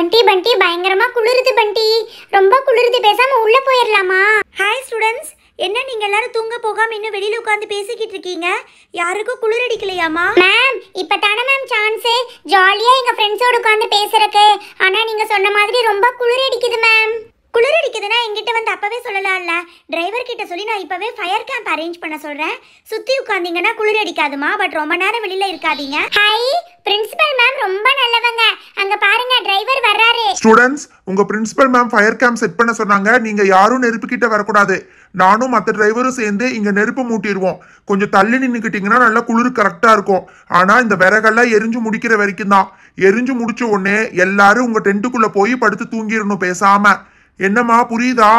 பண்டி பண்டி பயங்கரமா குளிருது பண்டி ரொம்ப குளிருது பேசாம உள்ள போயிடலாமா ஹாய் ஸ்டூடெண்ட்ஸ் என்ன நீங்க எல்லாரும் தூங்க போகாம இன்னும் வெளியில உட்காந்து பேசிக்கிட்டு இருக்கீங்க யாருக்கும் குளிர் அடிக்கலையாமா மேம் இப்ப தானே மேம் சான்ஸே ஜாலியா எங்க ஃப்ரெண்ட்ஸோட உட்காந்து பேசுறக்கு ஆனா நீங்க சொன்ன மாதிரி ரொம்ப குளிர் அடிக்குது மேம் குளிர் அடிக்குதுன்னா எங்கிட்ட வந்து அப்பவே சொல்லலாம்ல டிரைவர் கிட்ட சொல்லி நான் இப்பவே ஃபயர் கேம்ப் அரேஞ்ச் பண்ண சொல்றேன் சுத்தி உட்காந்தீங்கன்னா குளிர் அடிக்காதுமா பட் ரொம்ப நேரம் வெளியில இருக்காதீங்க ஹாய் பிரின்சிபல் மேம் ரொம்ப நல்லவங்க அங்க பாருங்க டிரைவர் வர்றாரு ஸ்டூடண்ட்ஸ் உங்க principal ma'am fire camp set பண்ண சொன்னாங்க நீங்க யாரும் நெருப்புக்கிட்ட வரக்கூடாது நானும் மற்ற டிரைவரும் சேர்ந்து இங்க நெருப்பு மூட்டிடுவோம் கொஞ்சம் தள்ளி நின்றுக்கிட்டீங்கன்னா நல்லா குளிர் கரெக்டா இருக்கும் ஆனா இந்த விறகெல்லாம் எரிஞ்சு முடிக்கிற வரைக்கும் தான் எரிஞ்சு முடிச்ச உடனே எல்லாரும் உங்க டென்ட்டுக்குள்ள போய் படுத்து தூங்கிடணும் பேசாம என்னம்மா புரியுதா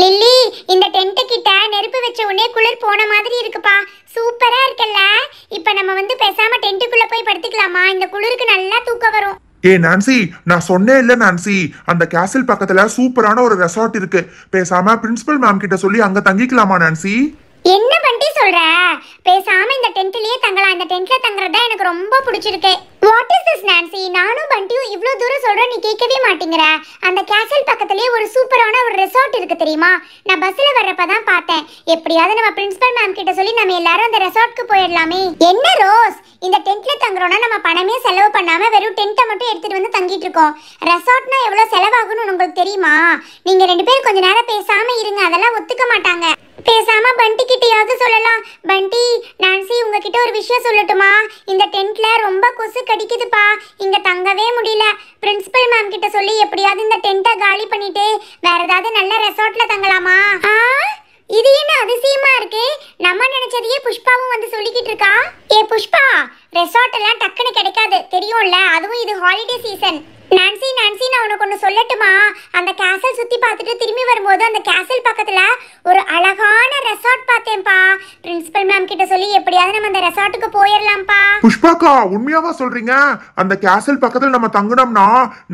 லில்லி இந்த டென்ட் கிட்ட நெருப்பு வச்ச உடனே குளிர் போன மாதிரி இருக்குப்பா சூப்பரா இருக்குல்ல இப்ப நம்ம வந்து பேசாம டென்ட்டுக்குள்ள போய் படுத்துக்கலாமா இந்த குளிருக்கு நல்லா தூக்கம் வரும் ஏ நான்சி நான் சொன்னே இல்லை நான்சி அந்த கேசில் பக்கத்துல சூப்பரான ஒரு ரெசார்ட் இருக்கு பேசாம பிரின்சிபல் மேம் கிட்ட சொல்லி அங்க தங்கிக்கலாமா நான்சி என்ன பண்டி சொல்ற பேசாம இந்த டென்ட்லயே தங்கலாம் இந்த டென்ட்ல தான் எனக்கு ரொம்ப பிடிச்சிருக்கு வாட் இஸ் திஸ் நான்சி நானும் பண்டியும் இவ்வளோ தூரம் சொல்ற நீ கேட்கவே மாட்டேங்கிற அந்த கேசல் பக்கத்துலயே ஒரு சூப்பரான ஒரு ரெசார்ட் இருக்கு தெரியுமா நான் பஸ்ல வர்றப்ப தான் பார்த்தேன் எப்படியாவது நம்ம பிரின்சிபல் மேம் கிட்ட சொல்லி நம்ம எல்லாரும் அந்த ரெசார்ட்க்கு போயிடலாமே என்ன ரோஸ் இந்த டென்ட்ல தங்குறோன்னா நம்ம பணமே செலவு பண்ணாம வெறும் டென்ட்டை மட்டும் எடுத்துட்டு வந்து தங்கிட்டு இருக்கோம் ரெசார்ட்னா எவ்வளவு செலவாகும்னு உங்களுக்கு தெரியுமா நீங்க ரெண்டு பேரும் கொஞ்ச நேரம் பேசாம இருங்க அதெல்லாம் ஒத்துக்க மாட்டாங்க பேசாம பண்டி கிட்டயாவது சொல்லலாம் பண்டி நான்சி உங்ககிட்ட ஒரு விஷயம் சொல்லட்டுமா இந்த டென்ட்ல ரொம்ப கொசு கடிக்குதுப்பா இங்க தங்கவே முடியல பிரின்சிபல் மேம் கிட்ட சொல்லி எப்படியாவது இந்த டென்ட்டை காலி பண்ணிட்டு வேற ஏதாவது நல்ல ரெசார்ட்ல தங்கலாமா இது என்ன அதிசயமா இருக்கு நம்ம நினைச்சதையே புஷ்பாவும் வந்து சொல்லிக்கிட்டு இருக்கா ஏ புஷ்பா ரெசார்ட் எல்லாம் டக்குன்னு கிடைக்காது தெரியும்ல அதுவும் இது ஹாலிடே சீசன் நான்சி நான்சி நான் உனக்கு ஒன்று சொல்லட்டுமா அந்த கேசல் சுற்றி பார்த்துட்டு திரும்பி வரும்போது அந்த கேசல் பக்கத்தில் ஒரு அழகான ரெசார்ட் பார்த்தேன்ப்பா பிரின்சிபல் மேம் கிட்ட சொல்லி எப்படியாவது நம்ம அந்த ரெசார்ட்டுக்கு போயிடலாம்ப்பா புஷ்பாக்கா உண்மையாவா சொல்றீங்க அந்த கேசல் பக்கத்தில் நம்ம தங்கினோம்னா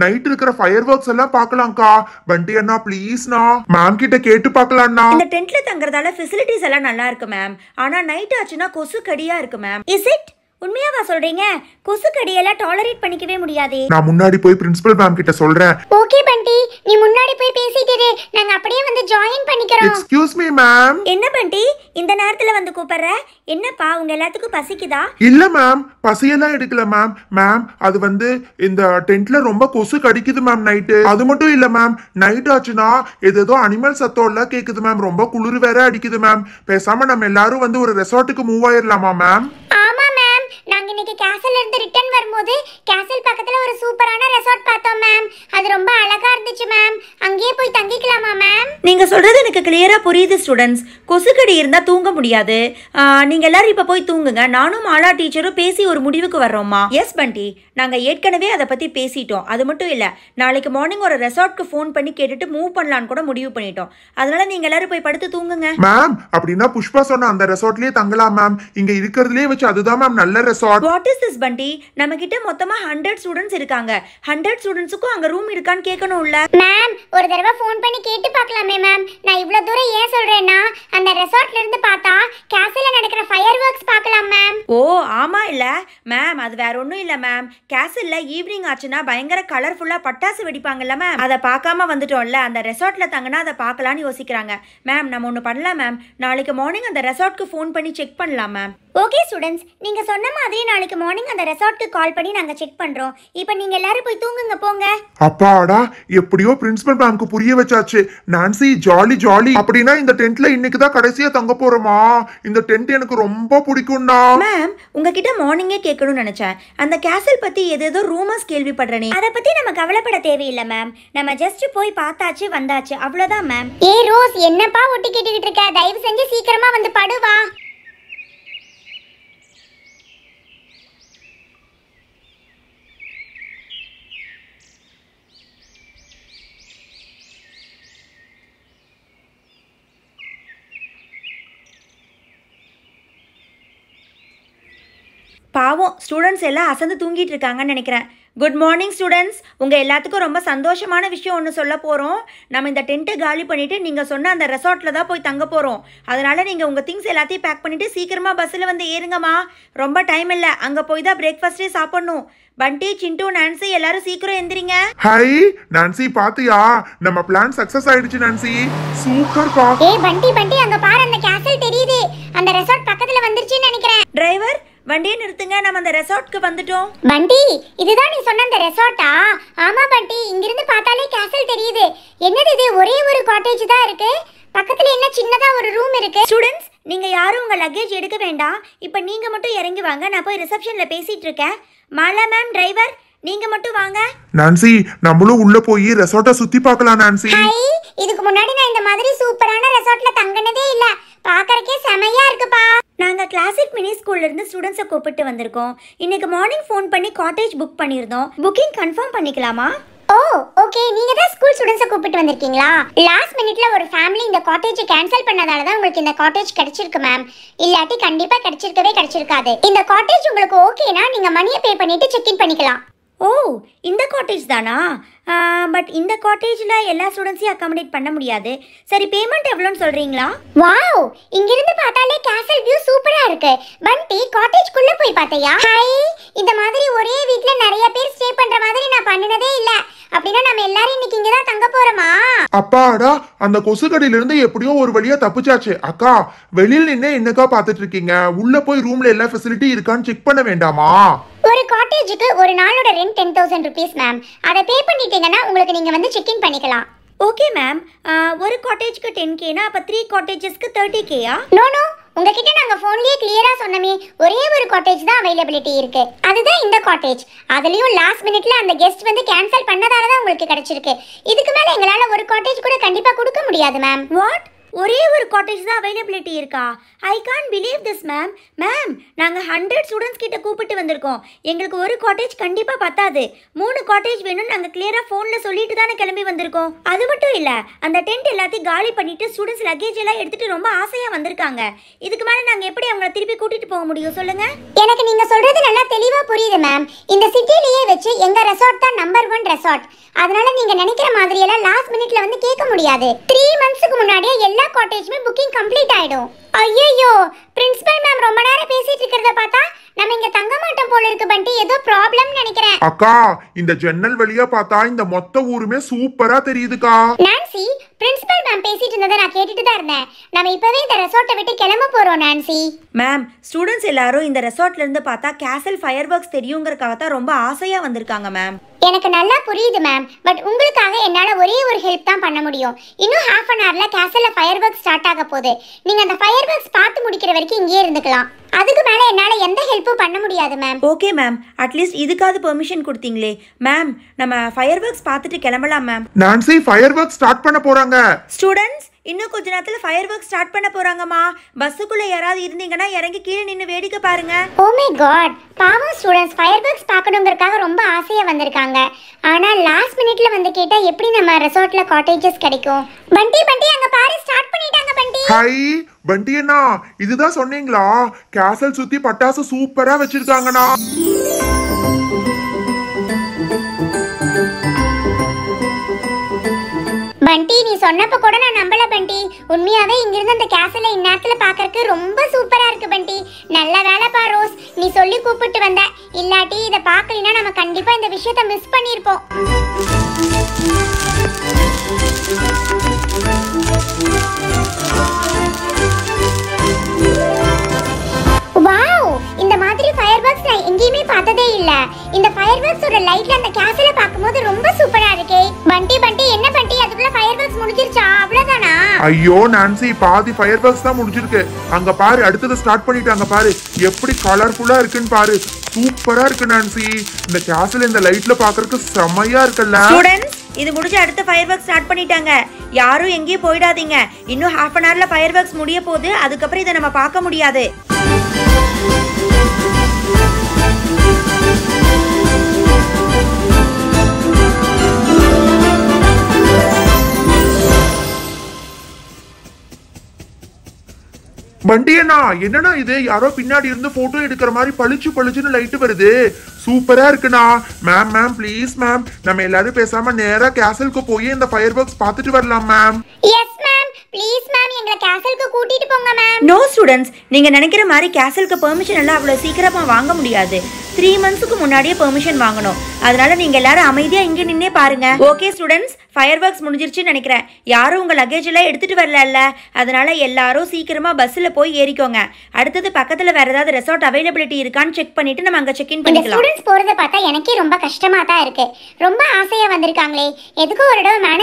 நைட் இருக்கிற ஃபயர் ஒர்க்ஸ் எல்லாம் பார்க்கலாம்க்கா வண்டி அண்ணா ப்ளீஸ்ண்ணா மேம் கிட்ட கேட்டு பார்க்கலாம்ண்ணா இந்த டென்ட்ல தங்குறதால ஃபெசிலிட்டிஸ் எல்லாம் நல்லா இருக்கு மேம் ஆனா நைட் ஆச்சுன்னா கொசு கடியா இருக்கு மேம் இஸ் இட் உண்மையாவா சொல்றீங்க கொசுக்கடியெல்லாம் டாலரேட் பண்ணிக்கவே முடியாது நான் முன்னாடி போய் பிரின்சிபல் மேம் கிட்ட சொல்றேன் ஓகே பண்டி நீ முன்னாடி போய் பேசிட்டு இரு நாங்க அப்படியே வந்து ஜாயின் பண்ணிக்கிறோம் எக்ஸ்கியூஸ் மீ மேம் என்ன பண்டி இந்த நேரத்துல வந்து கூப்பிடுற என்னப்பா உங்க எல்லாத்துக்கும் பசிக்குதா இல்ல மேம் பசியெல்லாம் எடுக்கல மேம் மேம் அது வந்து இந்த டென்ட்ல ரொம்ப கொசு கடிக்குது மேம் நைட்டு அது மட்டும் இல்ல மேம் நைட் ஆச்சுன்னா ஏதேதோ அனிமல் சத்தம் எல்லாம் கேக்குது மேம் ரொம்ப குளிர் வேற அடிக்குது மேம் பேசாம நம்ம எல்லாரும் வந்து ஒரு ரெசார்ட்டுக்கு மூவ் ஆயிரலாமா மேம் நாங்க இன்னைக்கு கேசல்ல இருந்து ரிட்டர்ன் வரும்போது கேசல் பக்கத்துல ஒரு சூப்பரான ரெசார்ட் பார்த்தோம் மேம் அது ரொம்ப அழகா இருந்துச்சு மேம் அங்கேயே போய் தங்கிக்கலாமா மேம் நீங்க சொல்றது எனக்கு கிளியரா புரியுது ஸ்டூடெண்ட்ஸ் கொசுக்கடி இருந்தா தூங்க முடியாது நீங்க எல்லாரும் இப்ப போய் தூங்குங்க நானும் ஆலா டீச்சரும் பேசி ஒரு முடிவுக்கு வர்றோமா எஸ் பண்டி நாங்க ஏற்கனவே அதை பத்தி பேசிட்டோம் அது மட்டும் இல்ல நாளைக்கு மார்னிங் ஒரு ரெசார்ட்க்கு ஃபோன் பண்ணி கேட்டுட்டு மூவ் பண்ணலாம்னு கூட முடிவு பண்ணிட்டோம் அதனால நீங்க எல்லாரும் போய் படுத்து தூங்குங்க மேம் அப்படின்னா புஷ்பா சொன்ன அந்த ரெசார்ட்லயே தங்கலாம் மேம் இங்க இருக்கிறதுலயே வச்சு அதுதான் மேம் நல்ல resort god what is this Bunty நம்ம கிட்ட மொத்தமா ஹண்ட்ரட் ஸ்டூடெண்ட்ஸ் இருக்காங்க ஹண்ட்ரட் ஸ்டூடெண்ட்ஸுக்கும் அங்க ரூம் இருக்கான்னு கேட்கணும்ல மேம் ஒரு தடவை ஃபோன் பண்ணி கேட்டு பார்க்கலாமே மேம் நான் இவ்வளவு தூரம் ஏன் சொல்றேன்னா அந்த ரெசார்ட்ல இருந்து பார்த்தா கேசல்ல நடக்கிற ஃபயர் ஒர்க்ஸ் பார்க்கலாம் மேம் ஓ ஆமா இல்ல மேம் அது வேற ஒண்ணும் இல்ல மேம் கேசல்ல ஈவினிங் ஆச்சுன்னா பயங்கர கலர்ஃபுல்லா பட்டாசு வெடிப்பாங்கல்ல மேம் அதை பார்க்காம வந்துட்டோம்ல அந்த ரெசார்ட்ல தங்கினா அதை பார்க்கலான்னு யோசிக்கிறாங்க மேம் நம்ம ஒன்னு பண்ணலாம் மேம் நாளைக்கு மார்னிங் அந்த ரெசார்ட்க்கு ஃபோன் பண்ணி செக் பண்ணலாம் மேம் ஓகே ஸ்டூடெண்ட்ஸ் நீங்கள் சொன்ன மாதிரி நாளைக்கு மார்னிங் அந்த ரெசார்ட்டுக்கு கால் பண்ணி நாங்கள் செக் பண்ணுறோம் இப்போ நீங்கள் எல்லாரும் போய் தூங்குங்க போங்க அப்பாடா எப்படியோ பிரின்சிபல் மேம்க்கு புரிய வச்சாச்சு நான்சி ஜாலி ஜாலி அப்படின்னா இந்த டென்ட்ல இன்னைக்கு தான் கடைசியா தங்க போறோமா இந்த டென்ட் எனக்கு ரொம்ப பிடிக்கும்டா மேம் உங்ககிட்ட மார்னிங்கே கேட்கணும்னு நினைச்சேன் அந்த கேசல் பத்தி ஏதேதோ ரூமர்ஸ் கேள்விப்படுறேனே அதை பத்தி நம்ம கவலைப்பட தேவையில்லை மேம் நம்ம ஜஸ்ட் போய் பார்த்தாச்சு வந்தாச்சு அவ்வளோதான் மேம் ஏ ரோஸ் என்னப்பா ஒட்டி கேட்டுக்கிட்டு இருக்க தயவு செஞ்சு சீக்கிரமா வந்து படுவா பாவம் ஸ்டூடெண்ட்ஸ் எல்லாம் அசந்து தூங்கிட்டு இருக்காங்கன்னு நினைக்கிறேன் குட் மார்னிங் ஸ்டூடெண்ட்ஸ் உங்கள் எல்லாத்துக்கும் ரொம்ப சந்தோஷமான விஷயம் ஒன்று சொல்ல போகிறோம் நம்ம இந்த டென்ட்டை காலி பண்ணிவிட்டு நீங்கள் சொன்ன அந்த ரெசார்ட்டில் தான் போய் தங்க போகிறோம் அதனால் நீங்கள் உங்கள் திங்ஸ் எல்லாத்தையும் பேக் பண்ணிவிட்டு சீக்கிரமாக பஸ்ஸில் வந்து ஏறுங்கம்மா ரொம்ப டைம் இல்லை அங்கே போய் தான் பிரேக்ஃபாஸ்ட்டே சாப்பிட்ணும் பண்டி சிண்டு நான்சி எல்லாரும் சீக்கிரம் எந்திரிங்க ஹாய் நான்சி பாத்தியா நம்ம பிளான் சக்சஸ் ஆயிடுச்சு நான்சி சூப்பர் கா ஏ பண்டி பண்டி அங்க பாரு அந்த கேசல் தெரியுது அந்த ரெசார்ட் பக்கத்துல வந்து வண்டியை நிறுத்துங்க நம்ம அந்த ரெசார்ட்க்கு வந்துட்டோம் பண்டி இதுதான் நீ சொன்ன அந்த ரெசார்ட்டா ஆமா பண்டி இங்கிருந்து பார்த்தாலே கேசல் தெரியுது என்னது இது ஒரே ஒரு காட்டேஜ் தான் இருக்கு பக்கத்துல என்ன சின்னதா ஒரு ரூம் இருக்கு ஸ்டூடெண்ட்ஸ் நீங்க யாரும் உங்க லக்கேஜ் எடுக்க வேண்டாம் இப்போ நீங்க மட்டும் இறங்கி வாங்க நான் போய் ரிசப்ஷன்ல பேசிட்டு இருக்கேன் மாலா மேம் டிரைவர் நீங்க மட்டும் வாங்க நான்சி நம்மளும் உள்ள போய் ரெசார்ட்ட சுத்தி பார்க்கலாம் நான்சி இதுக்கு முன்னாடி நான் இந்த மாதிரி சூப்பரான ரெசார்ட்ல தங்கினதே இல்ல பாக்கறக்கே செமையா இருக்குப்பா நாங்கள் கிளாசிக் மினி ஸ்கூல்லேருந்து ஸ்டூடெண்ட்ஸை கூப்பிட்டு வந்திருக்கோம் இன்னைக்கு மார்னிங் ஃபோன் பண்ணி காட்டேஜ் புக் பண்ணியிருந்தோம் புக்கிங் கன்ஃபார்ம் பண்ணிக்கலாமா ஓ ஓகே நீங்க தான் ஸ்கூல் ஸ்டூடண்ட்ஸை கூப்பிட்டு வந்திருக்கீங்களா லாஸ்ட் மினிட்ல ஒரு ஃபேமிலி இந்த காட்டேஜ் கேன்சல் பண்ணதால தான் உங்களுக்கு இந்த காட்டேஜ் கிடைச்சிருக்கு மேம் இல்லாட்டி கண்டிப்பா கிடைச்சிருக்கவே கிடைச்சிருக்காது இந்த காட்டேஜ் உங்களுக்கு ஓகேனா நீங்க மணியை பே பண்ணிட்டு செக் இன் பண்ணிக்கலாம் ஓ இந்த காட்டேஜ் தானா பட் இந்த காட்டேஜில் எல்லா ஸ்டூடெண்ட்ஸையும் அக்காமடேட் பண்ண முடியாது சரி பேமெண்ட் எவ்வளோன்னு சொல்கிறீங்களா வாவ் இங்கிருந்து பார்த்தாலே கேசல் வியூ சூப்பராக இருக்கு பண்டி காட்டேஜ்குள்ளே போய் பார்த்தையா ஹாய் இந்த மாதிரி ஒரே வீட்டில் நிறைய பேர் ஸ்டே பண்ணுற மாதிரி நான் பண்ணினதே இல்லை அப்படின்னா நம்ம எல்லாரும் இன்னைக்கு இங்கே தான் தங்க போறோமா அப்பாடா அந்த கொசுக்கடியில இருந்து எப்படியோ ஒரு வழியா தப்பிச்சாச்சு அக்கா வெளியில் நின்று என்னக்கா பார்த்துட்ருக்கீங்க உள்ளே போய் ரூமில் எல்லா ஃபெசிலிட்டி இருக்கான்னு செக் பண்ண வேண்டாமா ஒரு காட்டேஜுக்கு ஒரு நாளோட rent ten thousand rupees ma'am அதை பே பண்ணிட்டீங்கன்னா உங்களுக்கு நீங்கள் வந்து இன் பண்ணிக்கலாம் ஓகே மேம் ஒரு காட்டேஜ்க்கு டென் கேனா அப்போ த்ரீ காட்டேஜஸ்க்கு தேர்ட்டி கேயா நோ நோ உங்ககிட்ட நாங்கள் ஃபோன்லேயே கிளியராக சொன்னமே ஒரே ஒரு காட்டேஜ் தான் அவைலபிலிட்டி இருக்கு அதுதான் இந்த காட்டேஜ் அதுலேயும் லாஸ்ட் மினிட்ல அந்த கெஸ்ட் வந்து கேன்சல் பண்ணதால தான் உங்களுக்கு கிடைச்சிருக்கு இதுக்கு மேலே எங்களால் ஒரு காட்டேஜ் கூட கண்டிப்பாக கொடுக்க முடியாது மேம் வாட் ஒரே ஒரு காட்டேஜ் தான் அவைலபிலிட்டி இருக்கா I can believe this ma'am ma'am நாங்கள் ஹண்ட்ரட் ஸ்டூடெண்ட்ஸ் கிட்ட கூப்பிட்டு வந்திருக்கோம் எங்களுக்கு ஒரு காட்டேஜ் கண்டிப்பாக பத்தாது மூணு காட்டேஜ் வேணும்னு நாங்கள் கிளியராக ஃபோனில் சொல்லிட்டு தானே கிளம்பி வந்திருக்கோம் அது மட்டும் இல்லை அந்த டென்ட் எல்லாத்தையும் காலி பண்ணிட்டு ஸ்டூடெண்ட்ஸ் லக்கேஜ் எல்லாம் எடுத்துட்டு ரொம்ப ஆசையாக வந்திருக்காங்க இதுக்கு மேலே நாங்கள் எப்படி அவங்கள திருப்பி கூட்டிட்டு போக முடியும் சொல்லுங்க எனக்கு நீங்கள் சொல்கிறது நல்லா தெளிவாக புரியுது மேம் இந்த சிட்டிலேயே வச்சு எங்கள் ரெசார்ட் தான் நம்பர் ஒன் ரெசார்ட் அதனால நீங்கள் நினைக்கிற மாதிரியெல்லாம் லாஸ்ட் மினிட்ல வந்து கேட்க முடியாது த்ரீ மந்த்ஸுக்கு முன்னாடியே எல்லா எல்லா காட்டேஜுமே புக்கிங் கம்ப்ளீட் ஆயிடும் ஐயோ பிரின்சிபல் மேம் ரொம்ப நேரம் பேசிட்டு இருக்கிறத பார்த்தா நம்ம இங்க தங்க மாட்டோம் போல இருக்கு பண்டி ஏதோ ப்ராப்ளம் நினைக்கிறேன் அக்கா இந்த ஜன்னல் வழியா பார்த்தா இந்த மொத்த ஊருமே சூப்பரா தெரியுதுக்கா நான்சி பிரின்சிபல் மேம் பேசிட்டு இருந்ததை நான் கேட்டுட்டு தான் இருந்தேன் நம்ம இப்பவே இந்த ரெசார்ட்டை விட்டு கிளம்ப போறோம் நான்சி மேம் ஸ்டூடெண்ட்ஸ் எல்லாரும் இந்த ரெசார்ட்ல இருந்து பார்த்தா கேசல் ஃபயர் ஒர்க்ஸ் தெரியுங்கிறக்காக தான் ரொம்ப ஆசையா வந்திருக்காங்க மேம் எனக்கு நல்லா புரியுது மேம் பட் உங்களுக்காக என்னால் ஒரே ஒரு ஹெல்ப் தான் பண்ண முடியும் இன்னும் ஹாஃப் அன் ஹவரில் கேசலில் ஃபயர் ஒர்க் ஸ்டார்ட் ஆக போகுது நீங்கள் அந்த ஃபயர் ஒர்க்ஸ் பார்த்து முடிக்கிற வரைக்கும் இங்கேயே இருந்துக்கலாம் அதுக்கு மேலே என்னால் எந்த ஹெல்ப்பும் பண்ண முடியாது மேம் ஓகே மேம் அட்லீஸ்ட் இதுக்காவது பெர்மிஷன் கொடுத்தீங்களே மேம் நம்ம ஃபயர் ஒர்க்ஸ் பார்த்துட்டு கிளம்பலாம் ma'am Nancy firework start பண்ண போகிறாங்க ஸ்டூடெண்ட்ஸ் இன்னும் கொஞ்ச நேரத்துல ஃபயர் ஒர்க் ஸ்டார்ட் பண்ண போகிறாங்கம்மா பஸ்ஸுக்குள்ளே யாராவது இருந்தீங்கன்னா இறங்கி கீழே நின்று வேடிக்கை பாருங்க ஓ மை காட் பாவம் ஸ்டூடெண்ட்ஸ் ஃபயர் ஒர்க்ஸ் பார்க்கணுங்கிறதுக்காக ரொம்ப ஆசையாக வந்திருக்காங்க ஆனால் லாஸ்ட் மினிட்ல வந்து கேட்டால் எப்படி நம்ம ரெசார்ட்ல காட்டேஜஸ் கிடைக்கும் பண்டி பண்டி அங்கே பாரு ஸ்டார்ட் பண்ணிட்டாங்க பண்டி ஹாய் பண்டி அண்ணா இதுதான் சொன்னீங்களா கேசல் சுத்தி பட்டாசு சூப்பரா வச்சிருக்காங்கண்ணா பண்டி நீ சொன்னப்ப கூட நான் உண்மையாவே இங்கிருந்து அந்த கேசல இந்நேரத்துல பாக்கறதுக்கு ரொம்ப சூப்பரா இருக்கு பண்டி நல்ல பா ரோஸ் நீ சொல்லி கூப்பிட்டு வந்த இல்லாட்டி இதை பார்க்கலைன்னா நம்ம கண்டிப்பா இந்த விஷயத்த மிஸ் பண்ணிருப்போம் வாவ் இந்த மாதிரி ஃபயர் பாக்ஸ் நான் எங்கேயுமே பார்த்ததே இல்ல இந்த ஃபயர் பாக்ஸோட லைட்ல அந்த கேசல பார்க்கும்போது ரொம்ப ஐயோ நான்சி பாதி ஃபயர் பாக்ஸ் தான் முடிஞ்சிருக்கு அங்க பாரு அடுத்தது ஸ்டார்ட் பண்ணிட்டாங்க பாரு எப்படி கலர்ஃபுல்லா இருக்குன்னு பாரு சூப்பரா இருக்கு நான்சி இந்த கேசல் இந்த லைட்ல பாக்குறதுக்கு செமையா இருக்குல்ல இது முடிஞ்சு அடுத்த ஃபயர் ஒர்க் ஸ்டார்ட் பண்ணிட்டாங்க யாரும் எங்கேயும் போயிடாதீங்க இன்னும் ஹாஃப் அன் ஹவர்ல ஃபயர் ஒர்க்ஸ் முடிய போகுது அதுக்கப்புறம் இதை நம்ம பார்க்க முடியாது வண்டியண்ணா என்னண்ணா இது யாரோ பின்னாடி இருந்து போட்டோ எடுக்கிற மாதிரி பளிச்சு பளிச்சுன்னு லைட் வருது சூப்பரா இருக்குண்ணா மேம் மேம் ப்ளீஸ் மேம் நம்ம எல்லாரும் பேசாம நேரா கேசலுக்கு போய் இந்த ஃபயர் பாக்ஸ் பாத்துட்டு வரலாம் ma'am yes ma'am please ma'am எங்களை கேசலுக்கு கூட்டிட்டு போங்க மேம் நோ ஸ்டூடண்ட்ஸ் நீங்க நினைக்கிற மாதிரி கேசலுக்கு பெர்மிஷன் எல்லாம் அவ்வளவு சீக்கிரமா வாங்க முடியாது த்ரீ மந்த்ஸுக்கு முன்னாடியே பெர்மிஷன் வாங்கணும் அதனால நீங்க எல்லாரும் அமைதியா இங்க நின்னே பாருங்க ஓகே ஸ்டூடண்ட்ஸ் ஃபயர் ஒர்க்ஸ் முடிஞ்சிருச்சுன்னு நினைக்கிறேன் யாரும் உங்கள் லக்கேஜ் எல்லாம் எடுத்துகிட்டு வரல அதனால் எல்லாரும் சீக்கிரமாக பஸ்ஸில் போய் ஏறிக்கோங்க அடுத்தது பக்கத்தில் வேறு ஏதாவது ரெசார்ட் அவைலபிலிட்டி இருக்கான்னு செக் பண்ணிட்டு நம்ம அங்கே செக்இன் பண்ணிக்கலாம் ஸ்டூடெண்ட்ஸ் போகிறத பார்த்தா எனக்கே ரொம்ப கஷ்டமாக தான் இருக்குது ரொம்ப ஆசையாக வந்திருக்காங்களே எதுக்கும் ஒரு இடம்